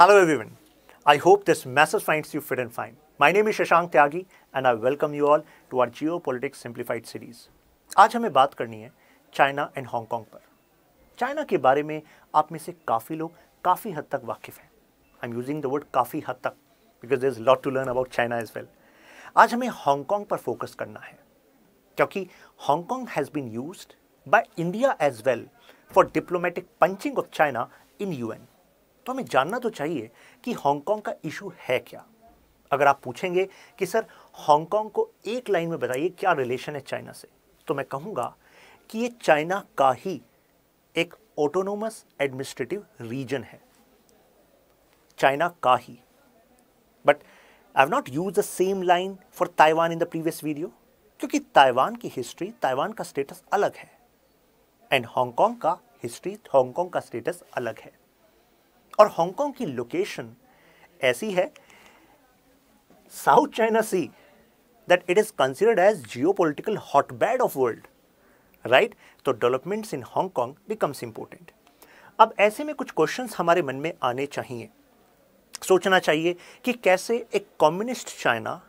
Hello everyone. I hope this message finds you fit and fine. My name is Shashank Tyagi and I welcome you all to our Geopolitics Simplified series. आज हमें बात करनी है China and Hong Kong पर China के बारे में आप में से काफ़ी लोग काफ़ी हद तक वाकिफ़ हैं I am using the word काफ़ी हद तक because is lot to learn about China as well आज हमें हांगकांग पर फोकस करना है क्योंकि Hong Kong has been use by India as well for diplomatic punching of China in UN तो हमें जानना तो चाहिए कि हांगकांग का इशू है क्या अगर आप पूछेंगे कि सर हांगकांग को एक लाइन में बताइए क्या रिलेशन है चाइना से तो मैं कहूँगा कि ये चाइना का ही एक ऑटोनोमस एडमिनिस्ट्रेटिव रीजन है चाइना का ही but I have not use the same line for Taiwan in the previous video क्योंकि ताइवान की हिस्ट्री ताइवान का स्टेटस अलग है एंड हांगकांग का हिस्ट्री हांगकांग का स्टेटस अलग है और हांगकांग की लोकेशन ऐसी है South China Sea that it is considered as geopolitical hotbed of world right तो developments in Hong Kong becomes important अब ऐसे में कुछ क्वेश्चन हमारे मन में आने चाहिए सोचना चाहिए कि कैसे एक कम्युनिस्ट चाइना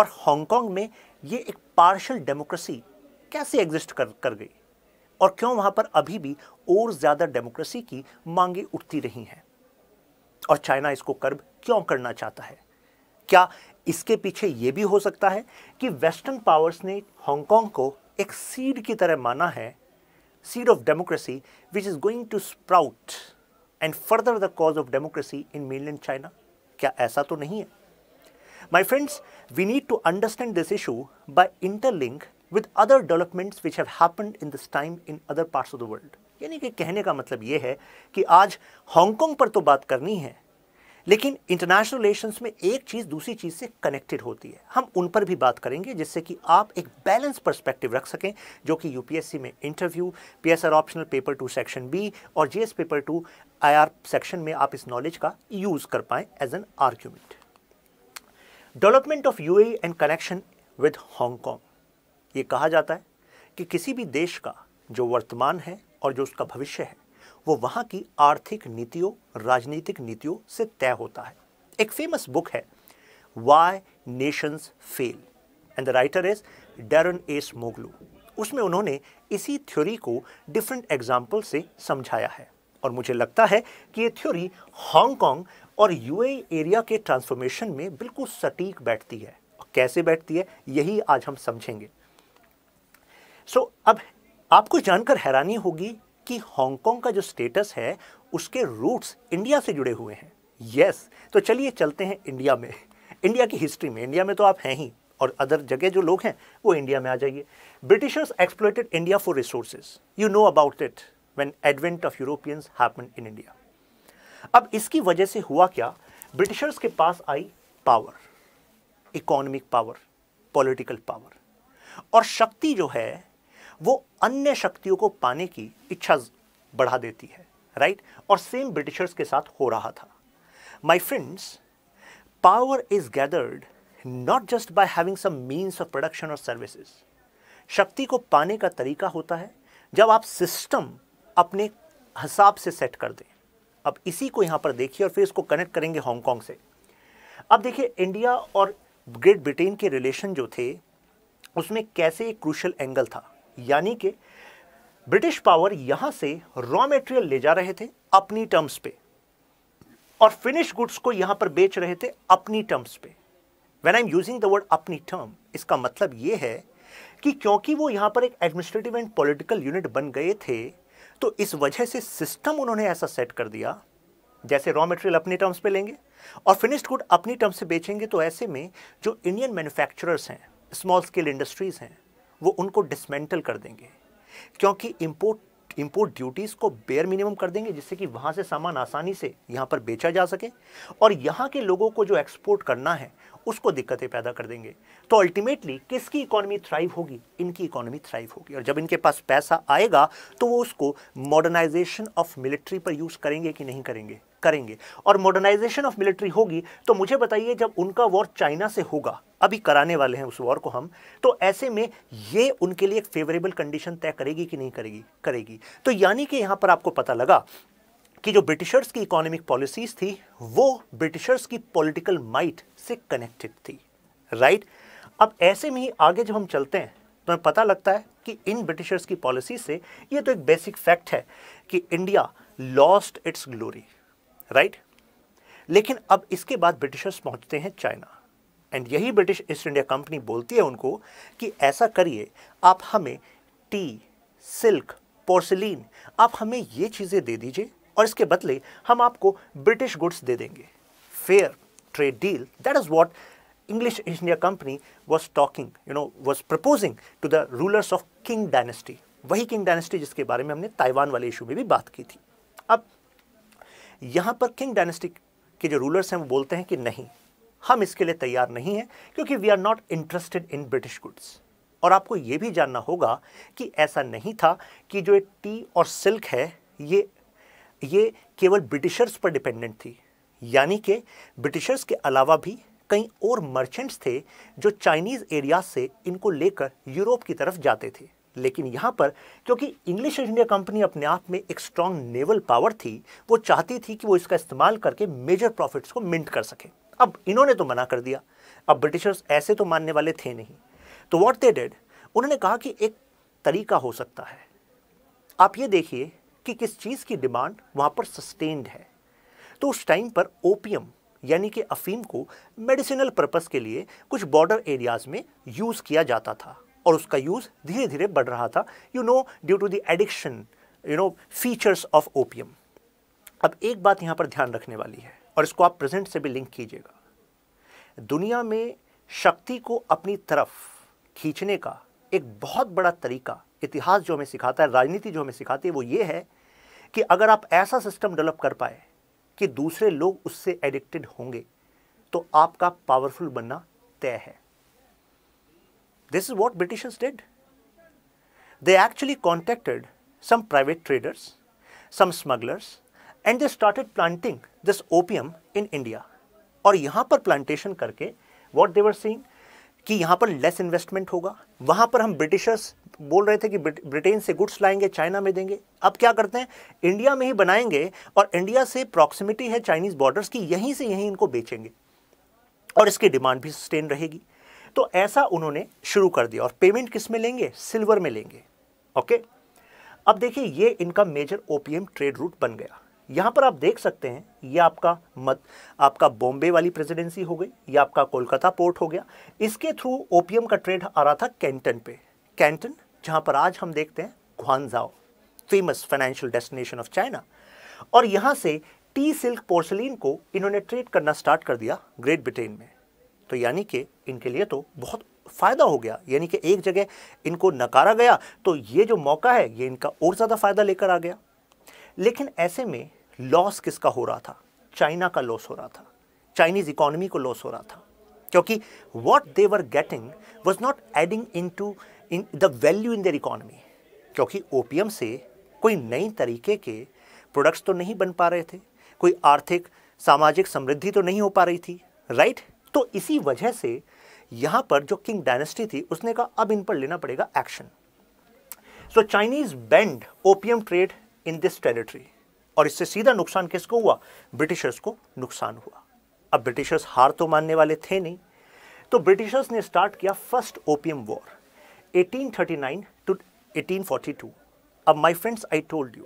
और हांगकांग में ये एक पार्शल डेमोक्रेसी कैसे एग्जिस्ट कर कर गई और क्यों वहां पर अभी भी और ज़्यादा डेमोक्रेसी की मांगे उठती रही हैं और चाइना इसको कर्ब क्यों करना चाहता है क्या इसके पीछे यह भी हो सकता है कि वेस्टर्न पावर्स ने हांगकांग को एक सीड की तरह माना है seed of democracy which is going to sprout and further the cause of democracy in mainland China क्या ऐसा तो नहीं है my friends we need to understand this issue by interlink with other developments which have happened in this time in other parts of the world. यानी कि कहने का मतलब ये है कि आज हांगकॉन्ग पर तो बात करनी है लेकिन इंटरनेशनल रिलेशंस में एक चीज़ दूसरी चीज़ से कनेक्टेड होती है हम उन पर भी बात करेंगे जिससे कि आप एक बैलेंस पर्सपेक्टिव रख सकें जो कि यूपीएससी में interview PSR optional paper two section B और GS paper two IR section में आप इस नॉलेज का यूज़ कर पाएँ as an argument development of you and connection with Hong Kong ये कहा जाता है कि किसी भी देश का जो वर्तमान है और जो उसका भविष्य है वो वहाँ की आर्थिक नीतियों राजनीतिक नीतियों से तय होता है एक फेमस बुक है Why Nations Fail and the writer is Daron Acemoglu उसमें उन्होंने इसी थ्योरी को डिफरेंट एग्जाम्पल से समझाया है और मुझे लगता है कि ये थ्योरी हांगकांग और यूएई एरिया e के ट्रांसफॉर्मेशन में बिल्कुल सटीक बैठती है और कैसे बैठती है यही आज हम समझेंगे सो so, अब आपको जानकर हैरानी होगी कि हांगकांग का जो स्टेटस है उसके रूट्स इंडिया से जुड़े हुए हैं यस yes, तो चलिए चलते हैं इंडिया में इंडिया की हिस्ट्री में इंडिया में तो आप हैं ही और अदर जगह जो लोग हैं वो इंडिया में आ जाइए Britishers exploited India for resources you know about it when advent of Europeans happen in India अब इसकी वजह से हुआ क्या ब्रिटिशर्स के पास आई power economic power political power और शक्ति जो है वो अन्य शक्तियों को पाने की इच्छा बढ़ा देती है राइट और सेम ब्रिटिशर्स के साथ हो रहा था my friends power is gathered not just by having some means of production और सर्विसेज शक्ति को पाने का तरीका होता है जब आप सिस्टम अपने हिसाब से सेट कर दें अब इसी को यहाँ पर देखिए और फिर इसको कनेक्ट करेंगे हांगकॉन्ग से अब देखिए इंडिया और ग्रेट ब्रिटेन के रिलेशन जो थे उसमें कैसे एक क्रूशल एंगल था यानी कि ब्रिटिश पावर यहाँ से रॉ मेटेरियल ले जा रहे थे अपनी टर्म्स पे और फिनिश गुड्स को यहाँ पर बेच रहे थे अपनी टर्म्स पे when I am using the word अपनी टर्म इसका मतलब ये है कि क्योंकि वो यहाँ पर एक एडमिनिस्ट्रेटिव एंड पॉलिटिकल यूनिट बन गए थे तो इस वजह से सिस्टम उन्होंने ऐसा सेट कर दिया जैसे रॉ मटेरियल अपनी टर्म्स पे लेंगे और फिनिश्ड गुड अपनी टर्म्स से बेचेंगे तो ऐसे में जो इंडियन मैन्युफैक्चरर्स हैं स्मॉल स्केल इंडस्ट्रीज़ हैं वो उनको डिसमेंटल कर देंगे क्योंकि इम्पोर्ट इम्पोर्ट ड्यूटीज़ को बेयर मिनिमम कर देंगे जिससे कि वहाँ से सामान आसानी से यहाँ पर बेचा जा सके और यहाँ के लोगों को जो एक्सपोर्ट करना है उसको दिक्कतें पैदा कर देंगे तो अल्टीमेटली किसकी इकोनॉमी थ्राइव होगी इनकी इकोनॉमी थ्राइव होगी और जब इनके पास पैसा आएगा तो वो उसको मॉडर्नाइजेशन ऑफ मिलिट्री पर यूज़ करेंगे कि नहीं करेंगे करेंगे और मॉडर्नाइजेशन ऑफ मिलिट्री होगी तो मुझे बताइए जब उनका वॉर चाइना से होगा अभी कराने वाले हैं उस वॉर को हम तो ऐसे में ये उनके लिए एक फेवरेबल कंडीशन तय करेगी कि नहीं करेगी करेगी तो यानी कि यहाँ पर आपको पता लगा कि जो ब्रिटिशर्स की इकोनॉमिक पॉलिसीज थी वो ब्रिटिशर्स की पॉलिटिकल माइट से कनेक्टेड थी राइट right? अब ऐसे में ही आगे जब हम चलते हैं तो हमें पता लगता है कि इन ब्रिटिशर्स की पॉलिसी से ये तो एक बेसिक फैक्ट है कि India lost its glory right लेकिन अब इसके बाद ब्रिटिशर्स पहुंचते हैं चाइना एंड यही ब्रिटिश ईस्ट इंडिया कंपनी बोलती है उनको कि ऐसा करिए आप हमें टी सिल्क पोर्सिलीन आप हमें ये चीज़ें दे दीजिए और इसके बदले हम आपको ब्रिटिश गुड्स दे देंगे fair trade deal that is what English India Company was talking you know was proposing to the rulers of king dynasty वही किंग डायनेस्टी जिसके बारे में हमने ताइवान वाले इशू में भी बात की थी अब यहां पर किंग डायनेस्टी के जो रूलर्स हैं वो बोलते हैं कि नहीं हम इसके लिए तैयार नहीं हैं क्योंकि we are not interested in British goods और आपको ये भी जानना होगा कि ऐसा नहीं था कि जो टी और सिल्क है ये ये केवल ब्रिटिशर्स पर डिपेंडेंट थी यानी कि ब्रिटिशर्स के अलावा भी कई और मर्चेंट्स थे जो चाइनीज़ एरिया से इनको लेकर यूरोप की तरफ जाते थे लेकिन यहाँ पर क्योंकि इंग्लिश इंडिया कंपनी अपने आप में एक स्ट्रॉन्ग नेवल पावर थी वो चाहती थी कि वो इसका इस्तेमाल करके मेजर प्रॉफिट्स को मिंट कर सके अब इन्होंने तो मना कर दिया अब ब्रिटिशर्स ऐसे तो मानने वाले थे नहीं तो वॉट दे डेड उन्होंने कहा कि एक तरीका हो सकता है आप ये देखिए कि किस चीज़ की डिमांड वहां पर सस्टेन्ड है तो उस टाइम पर ओपियम यानी कि अफीम को मेडिसिनल पर्पस के लिए कुछ बॉर्डर एरियाज़ में यूज़ किया जाता था और उसका यूज़ धीरे धीरे बढ़ रहा था you know due to the addiction you know features of opium अब एक बात यहां पर ध्यान रखने वाली है और इसको आप प्रेजेंट से भी लिंक कीजिएगा दुनिया में शक्ति को अपनी तरफ खींचने का एक बहुत बड़ा तरीका इतिहास जो हमें सिखाता है राजनीति जो हमें सिखाती है वो ये है कि अगर आप ऐसा सिस्टम डेवलप कर पाए कि दूसरे लोग उससे एडिक्टेड होंगे तो आपका पावरफुल बनना तय है this is what British did they actually contacted some private traders some smugglers and they started planting this opium in India और यहां पर प्लांटेशन करके वॉट देवर सींग कि यहाँ पर लेस इन्वेस्टमेंट होगा वहाँ पर हम ब्रिटिशर्स बोल रहे थे कि ब्रिटेन से गुड्स लाएंगे चाइना में देंगे अब क्या करते हैं इंडिया में ही बनाएंगे और इंडिया से प्रॉक्सिमिटी है चाइनीज़ बॉर्डर्स की यहीं से यहीं इनको बेचेंगे और इसकी डिमांड भी सस्टेन रहेगी तो ऐसा उन्होंने शुरू कर दिया और पेमेंट किस में लेंगे सिल्वर में लेंगे ओके अब देखिए ये इनका मेजर ओपीएम ट्रेड रूट बन गया यहाँ पर आप देख सकते हैं ये आपका मत आपका बॉम्बे वाली प्रेसिडेंसी हो गई ये आपका कोलकाता पोर्ट हो गया इसके थ्रू ओपीएम का ट्रेड आ रहा था कैंटन पे कैंटन जहाँ पर आज हम देखते हैं Guangzhou famous financial destination of China और यहाँ से टी सिल्क पोर्सलिन को इन्होंने ट्रेड करना स्टार्ट कर दिया ग्रेट ब्रिटेन में तो यानी कि इनके लिए तो बहुत फ़ायदा हो गया यानी कि एक जगह इनको नकारा गया तो ये जो मौका है ये इनका और ज़्यादा फ़ायदा लेकर आ गया लेकिन ऐसे में लॉस किसका हो रहा था चाइना का लॉस हो रहा था चाइनीज़ इकोनॉमी को लॉस हो रहा था क्योंकि what they were getting was not adding in to in the value in their economy क्योंकि ओपीएम से कोई नई तरीके के प्रोडक्ट्स तो नहीं बन पा रहे थे कोई आर्थिक सामाजिक समृद्धि तो नहीं हो पा रही थी राइट तो इसी वजह से यहाँ पर जो किंग डायनेस्टी थी उसने कहा अब इन पर लेना पड़ेगा action so Chinese banned opium trade in this territory और इससे सीधा नुकसान किसको हुआ ब्रिटिशर्स को नुकसान हुआ अब ब्रिटिशर्स हार तो मानने वाले थे नहीं तो ब्रिटिशर्स ने स्टार्ट किया फर्स्ट ओपियम वॉर 1839 टू 1842 अब my friends I told you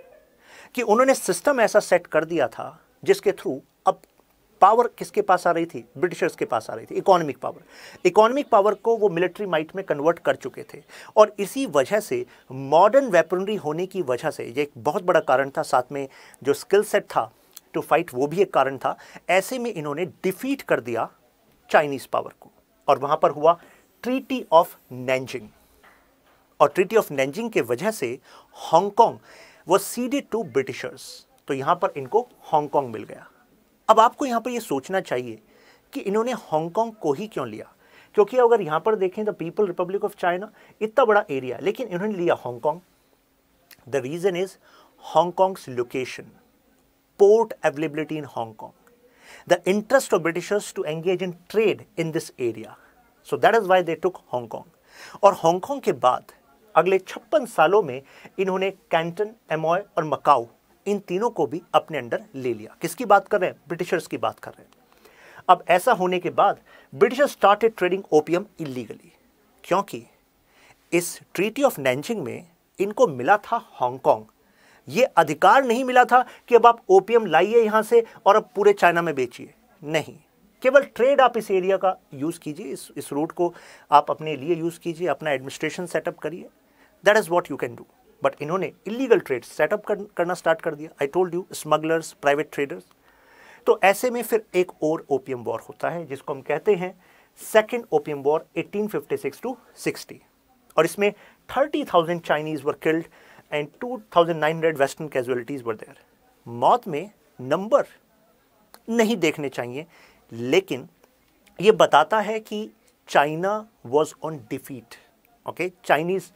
कि उन्होंने सिस्टम ऐसा सेट कर दिया था जिसके थ्रू अब पावर किसके पास आ रही थी ब्रिटिशर्स के पास आ रही थी इकोनॉमिक पावर इकोनॉमिक पावर को वो मिलिट्री माइट में कन्वर्ट कर चुके थे और इसी वजह से मॉडर्न वेपनरी होने की वजह से ये एक बहुत बड़ा कारण था साथ में जो स्किल सेट था टू फाइट वो भी एक कारण था ऐसे में इन्होंने डिफीट कर दिया चाइनीज़ पावर को और वहाँ पर हुआ ट्रीटी ऑफ नैनजिंग और ट्रीटी ऑफ नैनजिंग के वजह से हांगकांग वो सीडेड टू ब्रिटिशर्स तो यहाँ पर इनको हांगकांग मिल गया अब आपको यहाँ पर ये सोचना चाहिए कि इन्होंने हांगकॉन्ग को ही क्यों लिया क्योंकि अगर यहाँ पर देखें तो पीपल रिपब्लिक ऑफ चाइना इतना बड़ा एरिया लेकिन इन्होंने लिया Hong Kong the reason is Hong Kong's location port availability in Hong Kong the interest of Britishers to engage in trade in this area so that is why they took Hong Kong और Hong Kong के बाद अगले छप्पन सालों में इन्होंने कैंटन एमॉय और मकाऊ इन तीनों को भी अपने अंडर ले लिया किसकी बात कर रहे हैं ब्रिटिशर्स की बात कर रहे हैं अब ऐसा होने के बाद Britishers started trading opium illegally क्योंकि इस ट्रीटी ऑफ नैनजिंग में इनको मिला था हांगकॉन्ग ये अधिकार नहीं मिला था कि अब आप ओपियम लाइए यहाँ से और अब पूरे चाइना में बेचिए नहीं केवल ट्रेड आप इस एरिया का यूज़ कीजिए इस इस रूट को आप अपने लिए यूज़ कीजिए अपना एडमिनिस्ट्रेशन सेटअप करिए that is what you can do but इन्होंने इलीगल ट्रेड सेटअप करना स्टार्ट कर दिया I told you smugglers private traders तो ऐसे में फिर एक और ओपियम वॉर होता है जिसको हम कहते हैं सेकेंड ओपियम वॉर 1856 टू 60 और इसमें 30,000 Chinese were killed and 2,900 western casualties were there मौत में नंबर नहीं देखने चाहिए लेकिन ये बताता है कि China was on defeat okay Chinese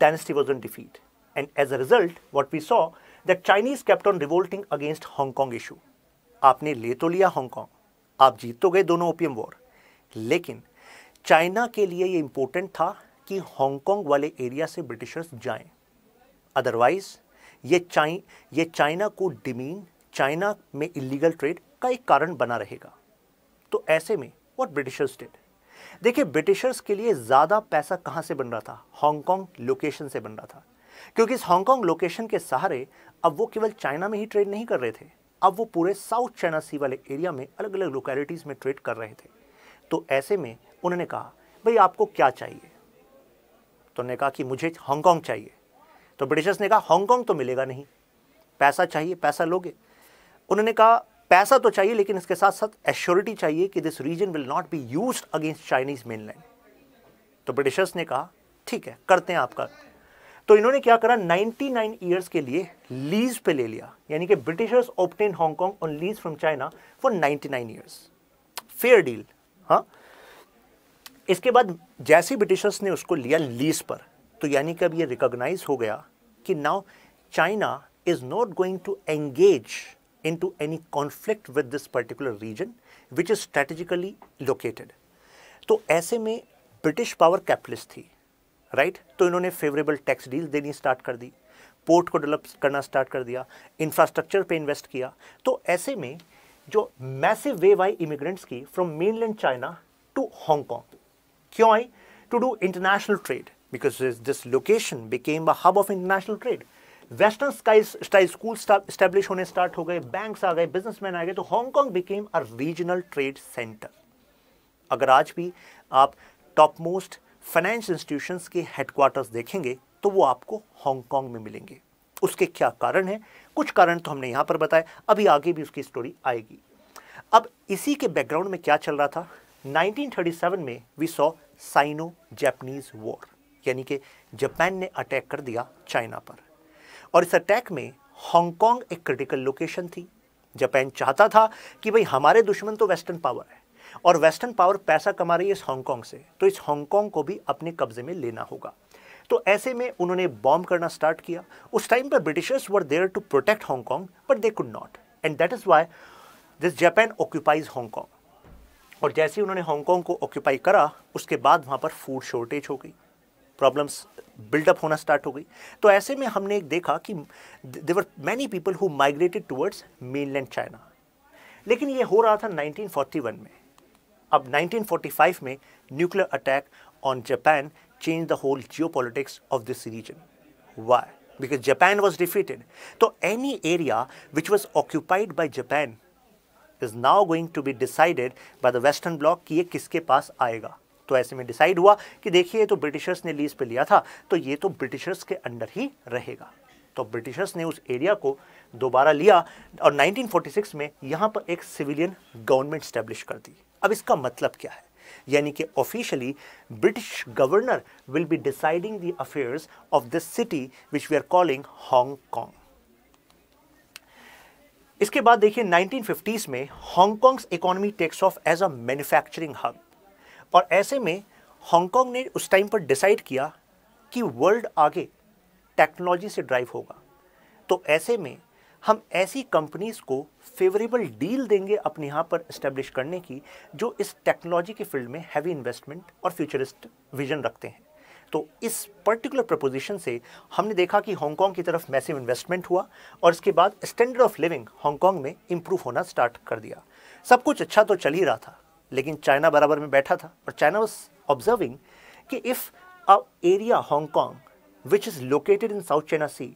dynasty was on defeat And as a result, what we saw that Chinese kept on revolting against Hong Kong issue. आपने ले तो लिया हांगकांग आप जीत तो गए दोनों ओपियम वॉर लेकिन चाइना के लिए ये इम्पोर्टेंट था कि हांगकांग वाले एरिया से ब्रिटिशर्स जाएं अदरवाइज ये चाइ ये चाइना को डिमीन चाइना में इलीगल ट्रेड का एक कारण बना रहेगा तो ऐसे में वॉट ब्रिटिशर्स डिड देखिए ब्रिटिशर्स के लिए ज़्यादा पैसा कहाँ से बन रहा था हांगकांग लोकेशन से बन रहा था क्योंकि इस हांगकांग लोकेशन के सहारे अब वो केवल चाइना में ही ट्रेड नहीं कर रहे थे अब वो पूरे साउथ चाइना सी वाले एरिया में अलग अलग लोकेलिटीज़ में ट्रेड कर रहे थे तो ऐसे में उन्होंने कहा भाई आपको क्या चाहिए तो उन्होंने कहा कि मुझे हांगकांग चाहिए तो ब्रिटिशर्स ने कहा हांगकांग तो मिलेगा नहीं पैसा चाहिए पैसा लोगे उन्होंने कहा पैसा तो चाहिए लेकिन इसके साथ साथ एश्योरिटी चाहिए कि this region will not be use against Chinese mainland तो ब्रिटिशर्स ने कहा ठीक है करते हैं आपका तो इन्होंने क्या करा 99 ईयर्स के लिए लीज पे ले लिया यानी कि Britishers obtained Hong Kong on lease from China for 99 years fair deal हाँ इसके बाद जैसे ब्रिटिशर्स ने उसको लिया लीज पर तो यानी कि अब ये रिकॉग्नाइज हो गया कि now China is not going to engage in to any conflict with this particular region which is strategically located तो ऐसे में ब्रिटिश पावर कैपिटलिस्ट थी राइट तो इन्होंने फेवरेबल टैक्स डील देनी स्टार्ट कर दी पोर्ट को डेवलप करना स्टार्ट कर दिया इंफ्रास्ट्रक्चर पे इन्वेस्ट किया तो ऐसे में जो मैसिव वेव आई इमिग्रेंट्स की from mainland China to Hong Kong क्यों आई to do international trade because this location became a hub of international trade western style school establish होने स्टार्ट हो गए बैंक्स आ गए बिजनेसमैन आ गए तो Hong Kong became a regional trade centre अगर आज भी आप टॉप मोस्ट फाइनेंशियल इंस्टीट्यूशंस के हेडक्वार्टर्स देखेंगे तो वो आपको हांगकॉन्ग में मिलेंगे उसके क्या कारण हैं कुछ कारण तो हमने यहाँ पर बताए अभी आगे भी उसकी स्टोरी आएगी अब इसी के बैकग्राउंड में क्या चल रहा था 1937 में we saw Sino Japanese war यानी कि जापान ने अटैक कर दिया चाइना पर और इस अटैक में हांगकांग एक क्रिटिकल लोकेशन थी जापान चाहता था कि भाई हमारे दुश्मन तो वेस्टर्न पावर है और वेस्टर्न पावर पैसा कमा रही है इस हांगकॉन्ग से तो इस हांगकॉन्ग को भी अपने कब्जे में लेना होगा तो ऐसे में उन्होंने बॉम्ब करना स्टार्ट किया उस टाइम पर Britishers were there to protect Hong Kong but they could not and that is why this Japan occupies Hong Kong और जैसे ही उन्होंने हांगकॉन्ग को ऑक्यूपाई करा उसके बाद वहाँ पर फूड शॉर्टेज हो गई प्रॉब्लम्स बिल्डअप होना स्टार्ट हो गई तो ऐसे में हमने एक देखा कि there were many people who migrated towards mainland China लेकिन ये हो रहा था 1941 में अब 1945 में nuclear attack on Japan change the whole geopolitics of this region why because Japan was defeated तो any area which was occupied by Japan is now going to be decided by the western bloc कि ये किसके पास आएगा तो ऐसे में decide हुआ कि देखिए तो ब्रिटिशर्स ने लीज पे लिया था तो ये तो ब्रिटिशर्स के अंडर ही रहेगा तो ब्रिटिशर्स ने उस एरिया को दोबारा लिया और 1946 में यहां पर एक सिविलियन गवर्नमेंट स्टैब्लिश कर दी अब इसका मतलब क्या है यानी कि officially British governor will be deciding the affairs of this city which we are calling Hong Kong इसके बाद देखिए 1950s में Hong Kong economy takes off as a manufacturing hub और ऐसे में हांगकॉन्ग ने उस टाइम पर डिसाइड किया कि वर्ल्ड आगे टेक्नोलॉजी से ड्राइव होगा तो ऐसे में हम ऐसी कंपनीज़ को फेवरेबल डील देंगे अपने यहाँ पर इस्टेब्लिश करने की जो इस टेक्नोलॉजी के फील्ड में हैवी इन्वेस्टमेंट और फ्यूचरिस्ट विजन रखते हैं तो इस पर्टिकुलर प्रपोजिशन से हमने देखा कि हांगकांग की तरफ मैसिव इन्वेस्टमेंट हुआ और इसके बाद स्टैंडर्ड ऑफ लिविंग हांगकांग में इम्प्रूव होना स्टार्ट कर दिया सब कुछ अच्छा तो चल ही रहा था लेकिन चाइना बराबर में बैठा था और चाइना वॉज ऑब्जर्विंग कि if a area Hong Kong which is located in South China Sea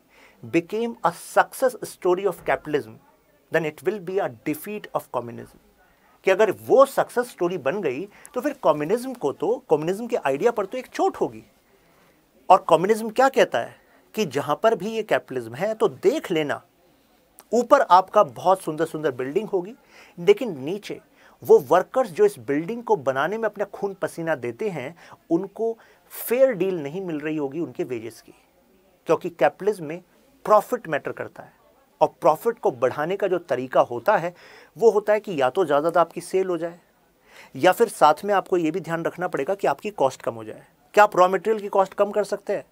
became a success story of capitalism, then it will be a defeat of communism. कि अगर वो सक्सेस स्टोरी बन गई तो फिर कम्युनिज्म को तो कम्युनिज्म के आइडिया पर तो एक चोट होगी और कम्युनिज्म क्या कहता है कि जहाँ पर भी ये कैपिटलिज्म है तो देख लेना ऊपर आपका बहुत सुंदर सुंदर बिल्डिंग होगी लेकिन नीचे वो वर्कर्स जो इस बिल्डिंग को बनाने में अपना खून पसीना देते हैं उनको फेयर डील नहीं मिल रही होगी उनके वेजेस की क्योंकि कैपिटलिज्म में प्रॉफिट मैटर करता है और प्रॉफिट को बढ़ाने का जो तरीका होता है वो होता है कि या तो ज़्यादा आपकी सेल हो जाए या फिर साथ में आपको ये भी ध्यान रखना पड़ेगा कि आपकी कॉस्ट कम हो जाए क्या आप रॉ मटेरियल की कॉस्ट कम कर सकते हैं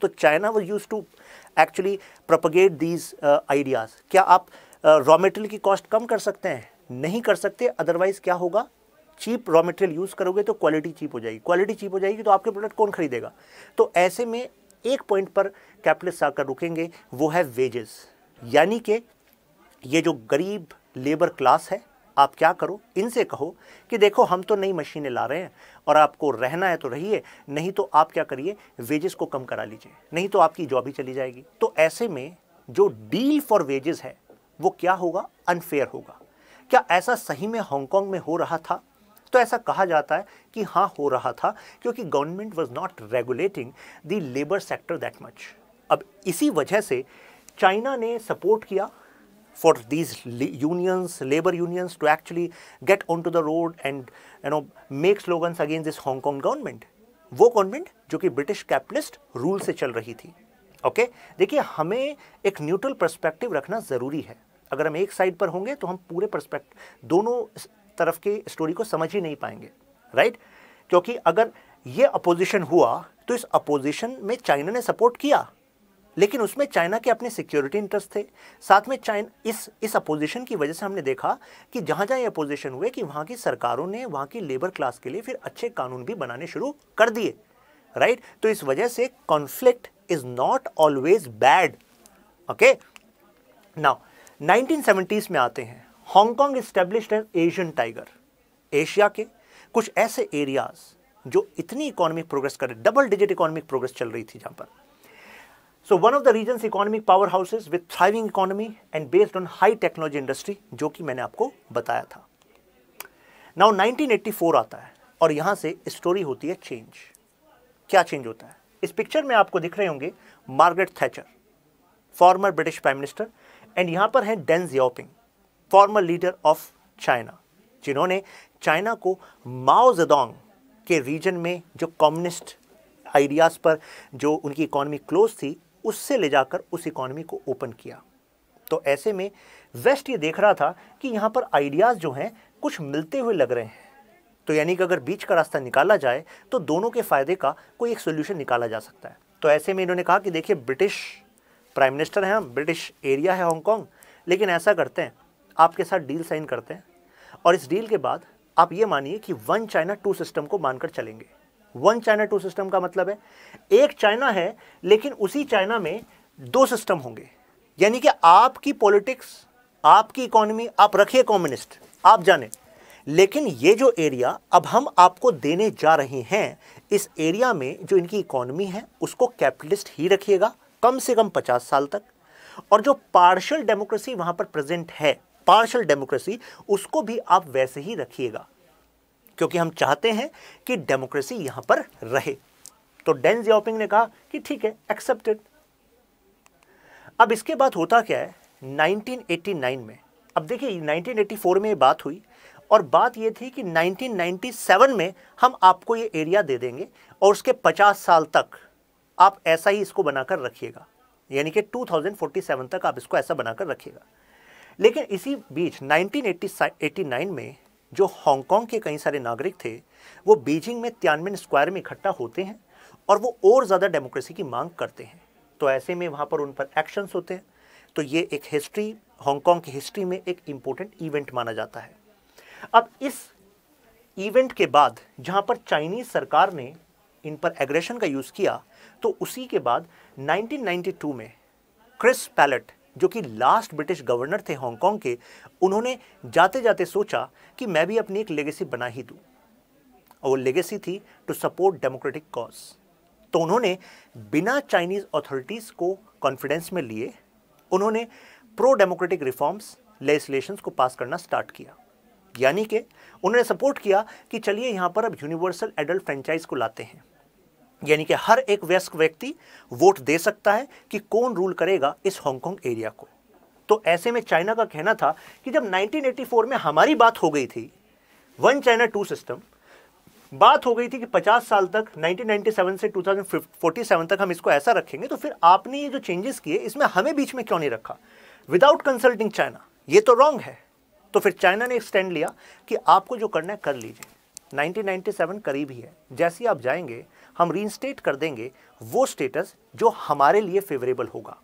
तो चाइना वो use to actually propagate these ideas क्या आप रॉ uh, मटेरियल की कॉस्ट कम कर सकते हैं नहीं कर सकते अदरवाइज़ क्या होगा चीप रॉ मटेरियल यूज़ करोगे तो क्वालिटी चीप हो जाएगी क्वालिटी चीप हो जाएगी तो आपके प्रोडक्ट कौन खरीदेगा तो ऐसे में एक पॉइंट पर कैपिटलिस्ट आकर रुकेंगे वो है वेजेस यानी कि ये जो गरीब लेबर क्लास है आप क्या करो इनसे कहो कि देखो हम तो नई मशीनें ला रहे हैं और आपको रहना है तो रहिए नहीं तो आप क्या करिए वेजेस को कम करा लीजिए नहीं तो आपकी जॉब ही चली जाएगी तो ऐसे में जो डील फॉर वेजेस है वो क्या होगा अनफेयर होगा क्या ऐसा सही में हांगकांग में हो रहा था तो ऐसा कहा जाता है कि हाँ हो रहा था क्योंकि government was not regulating the labour sector that much अब इसी वजह से चाइना ने सपोर्ट किया for these unions labour unions to actually get on to the road and you know make slogans against this kong government वो government जो कि British capitalist rule से चल रही थी ओके okay? देखिए हमें एक न्यूट्रल परस्पेक्टिव रखना ज़रूरी है अगर हम एक साइड पर होंगे तो हम पूरे परस्पेक्ट दोनों तरफ की स्टोरी को समझ ही नहीं पाएंगे राइट क्योंकि अगर ये अपोजिशन हुआ तो इस अपोजिशन में चाइना ने सपोर्ट किया लेकिन उसमें चाइना के अपने सिक्योरिटी इंटरेस्ट थे साथ में चाइना इस इस अपोजिशन की वजह से हमने देखा कि जहां जहां ये अपोजिशन हुए कि वहां की सरकारों ने वहां की लेबर क्लास के लिए फिर अच्छे कानून भी बनाने शुरू कर दिए राइट तो इस वजह से conflict is not always bad okay now nineteen में आते हैं Hong Kong established as Asian tiger Asia के कुछ ऐसे एरियाज जो इतनी इकोनॉमिक प्रोग्रेस कर रहे डबल डिजिट इकोनॉमिक प्रोग्रेस चल रही थी जहाँ पर so one of the region economic powerhouses with thriving economy and based on high technology industry जो कि मैंने आपको बताया था नाउ 1984 आता है और यहाँ से स्टोरी होती है चेंज क्या चेंज होता है इस पिक्चर में आपको दिख रहे होंगे Margaret Thatcher former British prime minister and यहाँ पर है Deng Xiaoping former leader of China जिन्होंने चाइना को माओ जदोंग के रीजन में जो कम्युनिस्ट आइडियाज़ पर जो उनकी इकॉनमी क्लोज थी उससे ले जाकर उस इकॉनमी को ओपन किया तो ऐसे में वेस्ट ये देख रहा था कि यहाँ पर आइडियाज़ जो हैं कुछ मिलते हुए लग रहे हैं तो यानी कि अगर बीच का रास्ता निकाला जाए तो दोनों के फ़ायदे का कोई एक सोल्यूशन निकाला जा सकता है तो ऐसे में इन्होंने कहा कि देखिए ब्रिटिश प्राइम मिनिस्टर हैं हम ब्रिटिश एरिया है हांगकॉन्ग लेकिन ऐसा करते हैं आपके साथ डील साइन करते हैं और इस डील के बाद आप ये मानिए कि वन चाइना टू सिस्टम को मानकर चलेंगे वन चाइना टू सिस्टम का मतलब है एक चाइना है लेकिन उसी चाइना में दो सिस्टम होंगे यानी कि आपकी पॉलिटिक्स आपकी इकोनॉमी आप रखिए कम्युनिस्ट आप जाने लेकिन ये जो एरिया अब हम आपको देने जा रहे हैं इस एरिया में जो इनकी इकोनॉमी है उसको कैपिटलिस्ट ही रखिएगा कम से कम पचास साल तक और जो पार्शल डेमोक्रेसी वहाँ पर प्रेजेंट है पार्शल डेमोक्रेसी उसको भी आप वैसे ही रखिएगा क्योंकि हम चाहते हैं कि डेमोक्रेसी यहां पर रहे तो डेन जियोपिंग ने कहा कि ठीक है एक्सेप्टेड अब इसके बाद होता क्या है 1989 में अब देखिए 1984 में ये बात हुई और बात ये थी कि 1997 में हम आपको ये एरिया दे देंगे और उसके 50 साल तक आप ऐसा ही इसको बनाकर रखिएगा यानी कि 2047 तक आप इसको ऐसा बनाकर रखिएगा लेकिन इसी बीच 1989 में जो हांगकांग के कई सारे नागरिक थे वो बीजिंग में त्यानमिन स्क्वायर में इकट्ठा होते हैं और वो और ज़्यादा डेमोक्रेसी की मांग करते हैं तो ऐसे में वहाँ पर उन पर एक्शंस होते हैं तो ये एक हिस्ट्री हांगकांग की हिस्ट्री में एक इम्पोर्टेंट इवेंट माना जाता है अब इस इवेंट के बाद जहाँ पर चाइनीज़ सरकार ने इन पर एग्रेशन का यूज़ किया तो उसी के बाद 1992 में क्रिस पैलेट जो कि लास्ट ब्रिटिश गवर्नर थे हांगकांग के उन्होंने जाते जाते सोचा कि मैं भी अपनी एक लेगेसी बना ही दूँ और वो लेगेसी थी टू सपोर्ट डेमोक्रेटिक कॉज तो उन्होंने बिना चाइनीज़ अथॉरिटीज़ को कॉन्फिडेंस में लिए उन्होंने प्रो डेमोक्रेटिक रिफॉर्म्स लेजिस्लेशन को पास करना स्टार्ट किया यानी कि उन्होंने सपोर्ट किया कि चलिए यहाँ पर अब यूनिवर्सल एडल्ट फ्रेंचाइज को लाते हैं यानी कि हर एक व्यस्क व्यक्ति वोट दे सकता है कि कौन रूल करेगा इस हांगकांग एरिया को तो ऐसे में चाइना का कहना था कि जब 1984 में हमारी बात हो गई थी वन चाइना टू सिस्टम बात हो गई थी कि 50 साल तक 1997 से 2047 तक हम इसको ऐसा रखेंगे तो फिर आपने ये जो चेंजेस किए इसमें हमें बीच में क्यों नहीं रखा विदाउट कंसल्टिंग चाइना ये तो रॉन्ग है तो फिर चाइना ने एक स्टैंड लिया कि आपको जो करना है कर लीजिए 1997 करीब ही है जैसे ही आप जाएंगे हम रीइंस्टेट कर देंगे वो स्टेटस जो हमारे लिए फेवरेबल होगा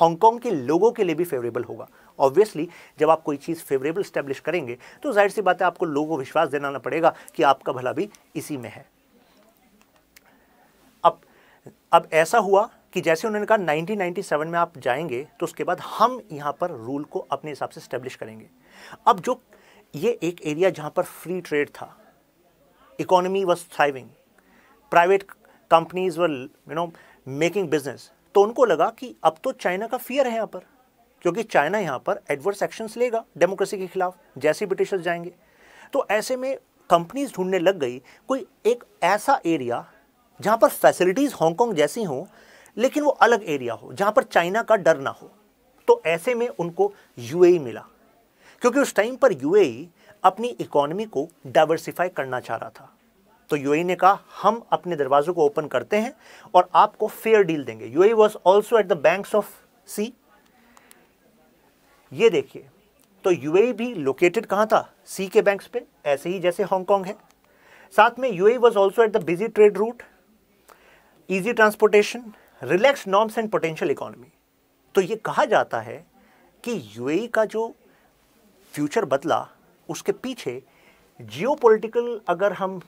हांगकांग के लोगों के लिए भी फेवरेबल होगा ऑब्वियसली जब आप कोई चीज़ फेवरेबल स्टैब्लिश करेंगे तो जाहिर सी बात है आपको लोगों को विश्वास देना पड़ेगा कि आपका भला भी इसी में है अब अब ऐसा हुआ कि जैसे उन्होंने कहा 1997 में आप जाएंगे तो उसके बाद हम यहाँ पर रूल को अपने हिसाब से स्टैब्लिश करेंगे अब जो ये एक एरिया जहाँ पर फ्री ट्रेड था economy was thriving private companies were you know making business तो उनको लगा कि अब तो चाइना का फियर है यहाँ पर क्योंकि चाइना यहाँ पर एडवर्स एक्शंस लेगा डेमोक्रेसी के खिलाफ जैसे ब्रिटिशर्स जाएंगे तो ऐसे में कंपनीज ढूंढने लग गई कोई एक ऐसा एरिया जहाँ पर फैसिलिटीज़ हांगकॉन्ग जैसी हों लेकिन वो अलग एरिया हो जहाँ पर चाइना का डर ना हो तो ऐसे में उनको यू e मिला क्योंकि उस टाइम पर यू e अपनी इकोनॉमी को डाइवर्सिफाई करना चाह रहा था तो यू e ने कहा हम अपने दरवाज़ों को ओपन करते हैं और आपको फेयर डील देंगे I was also at the bank of sea ये देखिए तो यू e भी लोकेटेड कहाँ था सी के बैंक्स पे ऐसे ही जैसे हांगकॉन्ग है साथ में UAE was also at the busy trade route easy transportation relax norms and potential economy तो ये कहा जाता है कि यू e का जो फ्यूचर बदला उसके पीछे जियोपॉलिटिकल अगर हम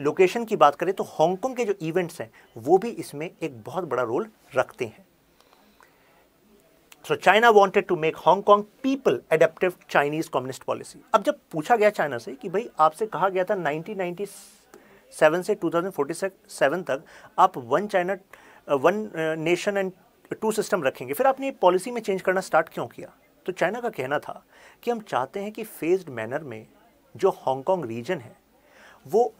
लोकेशन की बात करें तो हांगकॉन्ग के जो इवेंट्स हैं वो भी इसमें एक बहुत बड़ा रोल रखते हैं so China wanted to make Hong Kong people adaptive Chinese communist policy अब जब पूछा गया चाइना से कि भाई आपसे कहा गया था 1997 से 2047 तक आप one China one nation and two system रखेंगे फिर आपने पॉलिसी में चेंज करना स्टार्ट क्यों किया तो चाइना का कहना था कि हम चाहते हैं कि फेज्ड मैनर में जो हांगकांग रीजन है वो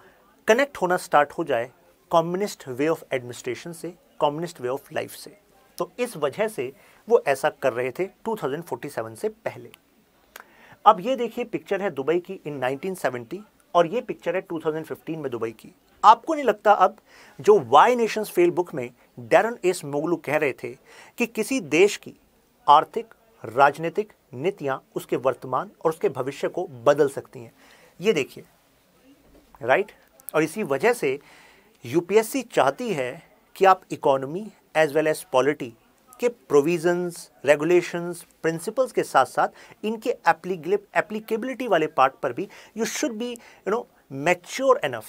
कनेक्ट होना स्टार्ट हो जाए कम्युनिस्ट वे ऑफ एडमिनिस्ट्रेशन से कम्युनिस्ट वे ऑफ लाइफ से तो इस वजह से वो ऐसा कर रहे थे 2047 से पहले अब ये देखिए पिक्चर है दुबई की इन 1970 और ये पिक्चर है 2015 में दुबई की आपको नहीं लगता अब जो वाई नेशंस फेल बुक में डैरन एस मोगलू कह रहे थे कि किसी देश की आर्थिक राजनीतिक नीतियाँ उसके वर्तमान और उसके भविष्य को बदल सकती हैं ये देखिए राइट और इसी वजह से यूपीएससी चाहती है कि आप economy as well as polity के प्रोविजंस रेगुलेशंस प्रिंसिपल्स के साथ साथ इनके एप्लीकेबिलिटी वाले पार्ट पर भी you should be you know mature enough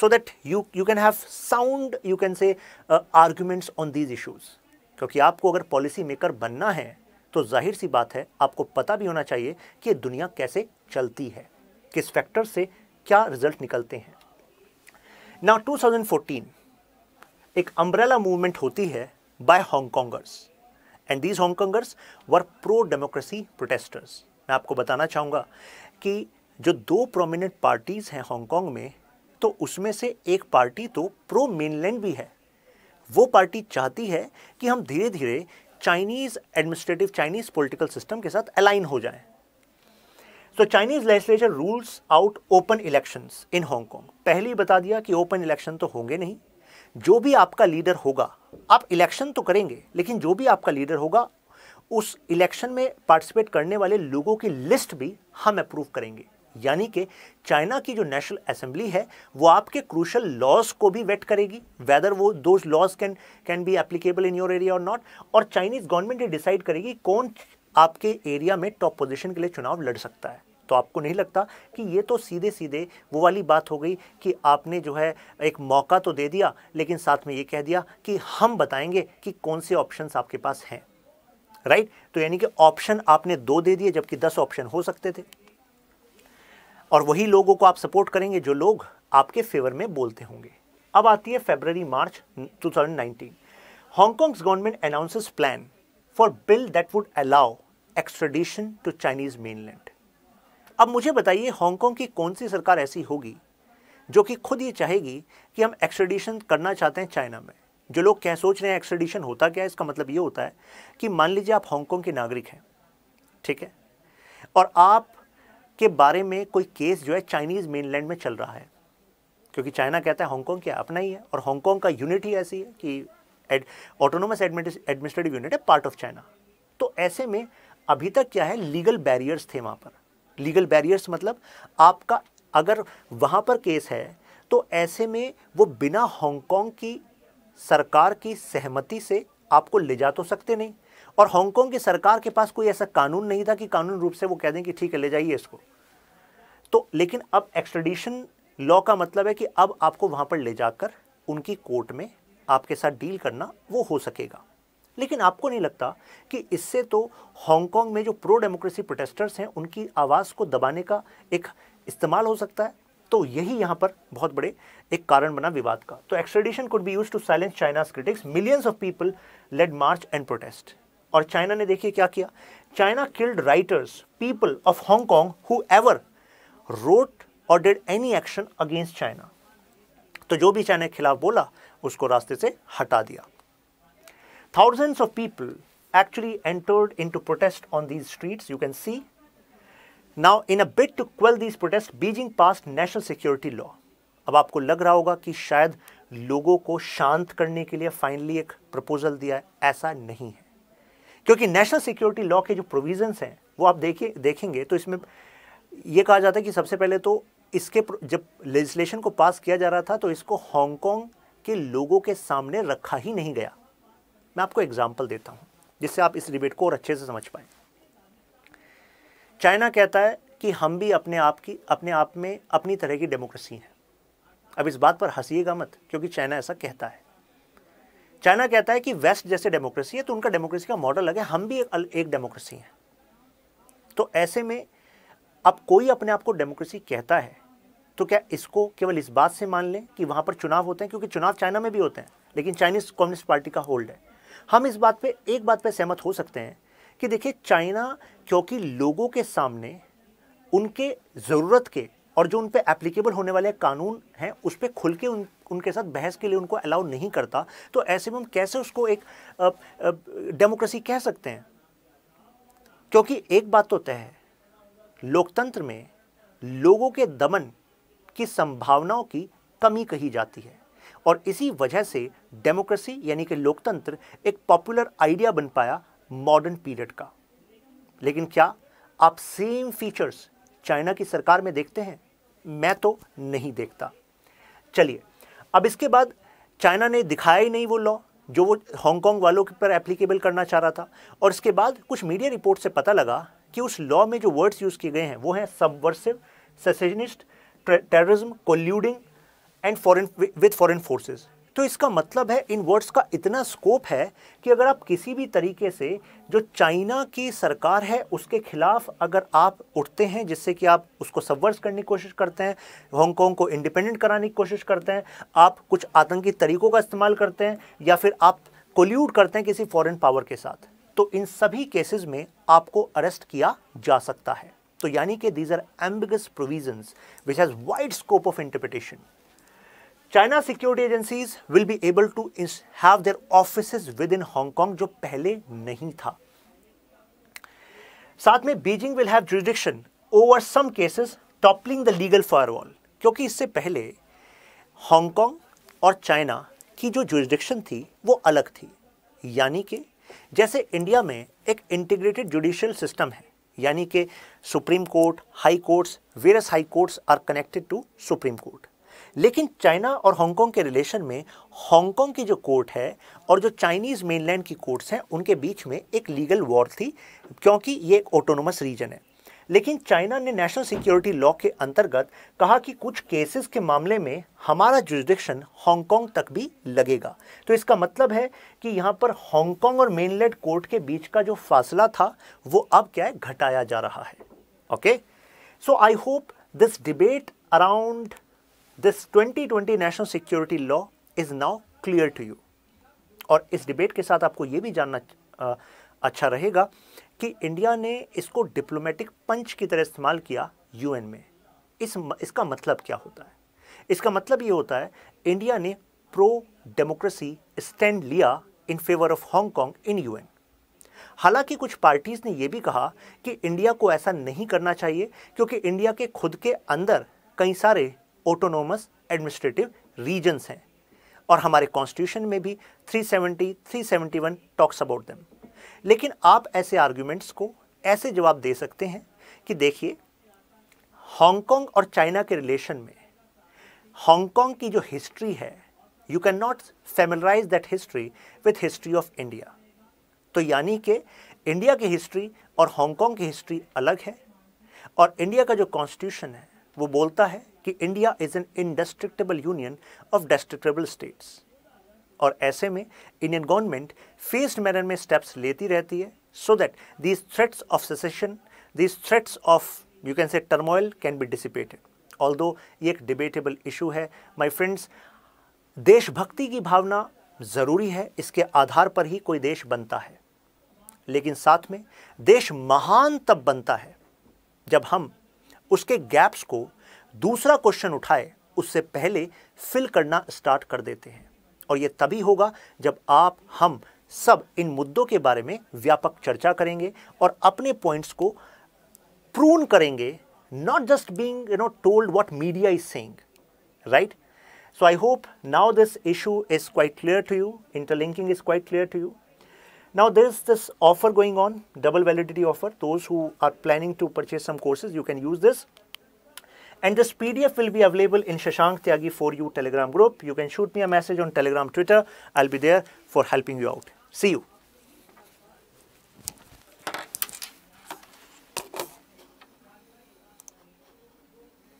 so that you you can have sound you can say arguments on these issues क्योंकि आपको अगर पॉलिसी मेकर बनना है तो जाहिर सी बात है आपको पता भी होना चाहिए कि दुनिया कैसे चलती है किस फैक्टर से क्या रिजल्ट निकलते हैं नाउ 2014 एक अम्ब्रेला मूवमेंट होती है by Hongkongers and these Hongkongers were pro democracy protesters मैं आपको बताना चाहूँगा कि जो दो प्रोमिनेंट पार्टीज़ हैं हांगकॉन्ग में तो उसमें से एक पार्टी तो प्रो मेनलैंड भी है वो पार्टी चाहती है कि हम धीरे धीरे Chinese administrative Chinese political system के साथ अलाइन हो जाएं so Chinese legislature rules out open elections in Hong Kong पहले ही बता दिया कि ओपन इलेक्शन तो होंगे नहीं जो भी आपका लीडर होगा आप इलेक्शन तो करेंगे लेकिन जो भी आपका लीडर होगा उस इलेक्शन में पार्टिसिपेट करने वाले लोगों की लिस्ट भी हम अप्रूव करेंगे यानी कि चाइना की जो नेशनल असेंबली है वो आपके क्रूशल लॉज को भी वेट करेगी वेदर वो those laws can can be applicable in your area or not और चाइनीज़ गवर्नमेंट ये डिसाइड करेगी कौन आपके एरिया में टॉप पोजीशन के लिए चुनाव लड़ सकता है तो आपको नहीं लगता कि ये तो सीधे सीधे वो वाली बात हो गई कि आपने जो है एक मौका तो दे दिया लेकिन साथ में ये कह दिया कि हम बताएंगे कि कौन से ऑप्शंस आपके पास हैं राइट तो यानी कि ऑप्शन आपने दो दे दिए जबकि दस ऑप्शन हो सकते थे और वही लोगों को आप सपोर्ट करेंगे जो लोग आपके फेवर में बोलते होंगे अब आती है February March 2019 Hong Kong's government announces plan for bill that would allow extradition to Chinese mainland अब मुझे बताइए हांगकांग की कौन सी सरकार ऐसी होगी जो कि खुद ये चाहेगी कि हम एक्सट्रेडिशन करना चाहते हैं चाइना में जो लोग क्या सोच रहे हैं एक्सट्रेडिशन होता क्या है इसका मतलब ये होता है कि मान लीजिए आप हांगकांग के नागरिक हैं ठीक है और आप के बारे में कोई केस जो है चाइनीज़ मेनलैंड में चल रहा है क्योंकि चाइना कहता है हांगकांग क्या अपना ही है और हांगकांग का यूनिट ही ऐसी है कि ऑटोनोमस एडमिनिस्ट्रेटिव यूनिट है पार्ट ऑफ चाइना तो ऐसे में अभी तक क्या है लीगल बैरियर्स थे वहाँ पर लीगल बैरियर्स मतलब आपका अगर वहाँ पर केस है तो ऐसे में वो बिना हांगकांग की सरकार की सहमति से आपको ले जा तो सकते नहीं और हांगकांग की सरकार के पास कोई ऐसा कानून नहीं था कि कानून रूप से वो कह दें कि ठीक है ले जाइए इसको तो लेकिन अब एक्स्ट्रेडिशन लॉ का मतलब है कि अब आपको वहाँ पर ले जाकर उनकी कोर्ट में आपके साथ डील करना वो हो सकेगा लेकिन आपको नहीं लगता कि इससे तो हांगकांग में जो प्रो डेमोक्रेसी प्रोटेस्टर्स हैं उनकी आवाज़ को दबाने का एक इस्तेमाल हो सकता है तो यही यहाँ पर बहुत बड़े एक कारण बना विवाद का तो extradition could be use to silence China's critics millions of people led march and protest और चाइना ने देखिए क्या किया China killed writers people of Hong Kong who ever wrote or did any action against China तो जो भी China के खिलाफ बोला उसको रास्ते से हटा दिया Thousands of people actually entered into protest on these streets, you can see. Now, in a bid to quell these protests, Beijing passed national security law. अब आपको लग रहा होगा कि शायद लोगों को शांत करने के लिए फाइनली एक प्रपोजल दिया है ऐसा नहीं है क्योंकि नेशनल सिक्योरिटी लॉ के जो प्रोविजंस हैं वो आप देखिए देखेंगे तो इसमें ये कहा जाता है कि सबसे पहले तो इसके जब लेजिस्लेशन को पास किया जा रहा था तो इसको हांगकांग के लोगों के सामने रखा ही नहीं गया मैं आपको एग्जाम्पल देता हूँ जिससे आप इस डिबेट को और अच्छे से समझ पाए चाइना कहता है कि हम भी अपने आप की अपने आप में अपनी तरह की डेमोक्रेसी हैं अब इस बात पर हंसीएगा मत क्योंकि चाइना ऐसा कहता है चाइना कहता है कि वेस्ट जैसे डेमोक्रेसी है तो उनका डेमोक्रेसी का मॉडल अलग है हम भी एक डेमोक्रेसी हैं तो ऐसे में अब कोई अपने आप को डेमोक्रेसी कहता है तो क्या इसको केवल इस बात से मान लें कि वहाँ पर चुनाव होते हैं क्योंकि चुनाव चाइना में भी होते हैं लेकिन चाइनीज़ कम्युनिस्ट पार्टी का होल्ड है हम इस बात पे एक बात पे सहमत हो सकते हैं कि देखिए चाइना क्योंकि लोगों के सामने उनके ज़रूरत के और जो उन पर एप्लीकेबल होने वाले कानून हैं उस पर खुल के उन उनके साथ बहस के लिए उनको अलाउ नहीं करता तो ऐसे में हम कैसे उसको एक डेमोक्रेसी कह सकते हैं क्योंकि एक बात तो तय है लोकतंत्र में लोगों के दमन की संभावनाओं की कमी कही जाती है और इसी वजह से डेमोक्रेसी यानी कि लोकतंत्र एक पॉपुलर आइडिया बन पाया मॉडर्न पीरियड का लेकिन क्या आप सेम फीचर्स चाइना की सरकार में देखते हैं मैं तो नहीं देखता चलिए अब इसके बाद चाइना ने दिखाया ही नहीं वो लॉ जो वो हांगकांग वालों पर एप्लीकेबल करना चाह रहा था और इसके बाद कुछ मीडिया रिपोर्ट से पता लगा कि उस लॉ में जो वर्ड्स यूज़ किए गए हैं वो हैं subversive secessionist terrorism colluding and foreign with foreign forces तो इसका मतलब है इन वर्ड्स का इतना स्कोप है कि अगर आप किसी भी तरीके से जो चाइना की सरकार है उसके खिलाफ अगर आप उठते हैं जिससे कि आप उसको सबवर्स करने की कोशिश करते हैं हांगकॉन्ग को इंडिपेंडेंट कराने की कोशिश करते हैं आप कुछ आतंकी तरीकों का इस्तेमाल करते हैं या फिर आप कोल्यूट करते हैं किसी फॉरन पावर के साथ तो इन सभी केसेज में आपको अरेस्ट किया जा सकता है तो यानी कि these are ambiguous provision which has wide scope of interpretation China security agencies will be able to have their office within Hong Kong जो पहले नहीं था साथ में Beijing will have jurisdiction over some cases toppling the legal firewall क्योंकि इससे पहले Hong Kong और चाइना की जो जुडिक्शन थी वो अलग थी यानी कि जैसे इंडिया में एक इंटीग्रेटेड जुडिशियल सिस्टम है यानी कि supreme court high courts various high courts are connected to supreme court लेकिन चाइना और हांगकांग के रिलेशन में हांगकांग की जो कोर्ट है और जो चाइनीज़ मेनलैंड की कोर्ट्स हैं उनके बीच में एक लीगल वॉर थी क्योंकि ये एक ऑटोनोमस रीजन है लेकिन चाइना ने नेशनल सिक्योरिटी लॉ के अंतर्गत कहा कि कुछ केसेस के मामले में हमारा जुजडिक्शन हांगकांग तक भी लगेगा तो इसका मतलब है कि यहाँ पर हांगकांग और मेनलैंड कोर्ट के बीच का जो फासला था वो अब क्या है घटाया जा रहा है okay so I hope this debate around this 2020 national security law is now clear to you और इस डिबेट के साथ आपको ये भी जानना अच्छा रहेगा कि इंडिया ने इसको डिप्लोमेटिक पंच की तरह इस्तेमाल किया यूएन में इस इसका मतलब क्या होता है इसका मतलब ये होता है इंडिया ने प्रो डेमोक्रेसी स्टैंड लिया in favour of Hong Kong in UN हालांकि कुछ पार्टीज़ ने यह भी कहा कि इंडिया को ऐसा नहीं करना चाहिए क्योंकि इंडिया के खुद के अंदर कई सारे ऑटोनोमस एडमिनिस्ट्रेटिव रीजन्स हैं और हमारे कॉन्स्टिट्यूशन में भी 370, 371 टॉक्स अबाउट देम लेकिन आप ऐसे आर्ग्यूमेंट्स को ऐसे जवाब दे सकते हैं कि देखिए हांगकांग और चाइना के रिलेशन में हांगकांग की जो हिस्ट्री है you can not familiarise that history with history of India तो यानी कि इंडिया की हिस्ट्री और हांगकांग की हिस्ट्री अलग है और इंडिया का जो कॉन्स्टिट्यूशन है वो बोलता है कि India is an indestructible union of destructible states और ऐसे में इंडियन गवर्नमेंट फेस्ड मैनर में स्टेप्स लेती रहती है so that these threats of secession these threats of you can say turmoil can be dissipated although ये एक debatable issue है माई फ्रेंड्स देशभक्ति की भावना ज़रूरी है इसके आधार पर ही कोई देश बनता है लेकिन साथ में देश महान तब बनता है जब हम उसके गैप्स को दूसरा क्वेश्चन उठाए उससे पहले फिल करना स्टार्ट कर देते हैं और ये तभी होगा जब आप हम सब इन मुद्दों के बारे में व्यापक चर्चा करेंगे और अपने पॉइंट्स को प्रून करेंगे not just being you know told what media is saying right So I hope now this issue is quite clear to you, interlinking is quite clear to you. Now there is this offer going on, double validity offer. Those who are planning to purchase some courses, you can use this. And this PDF will be available in Shashank Tyagi for you Telegram group. You can shoot me a message on Telegram, Twitter. I'll be there for helping you out. See you.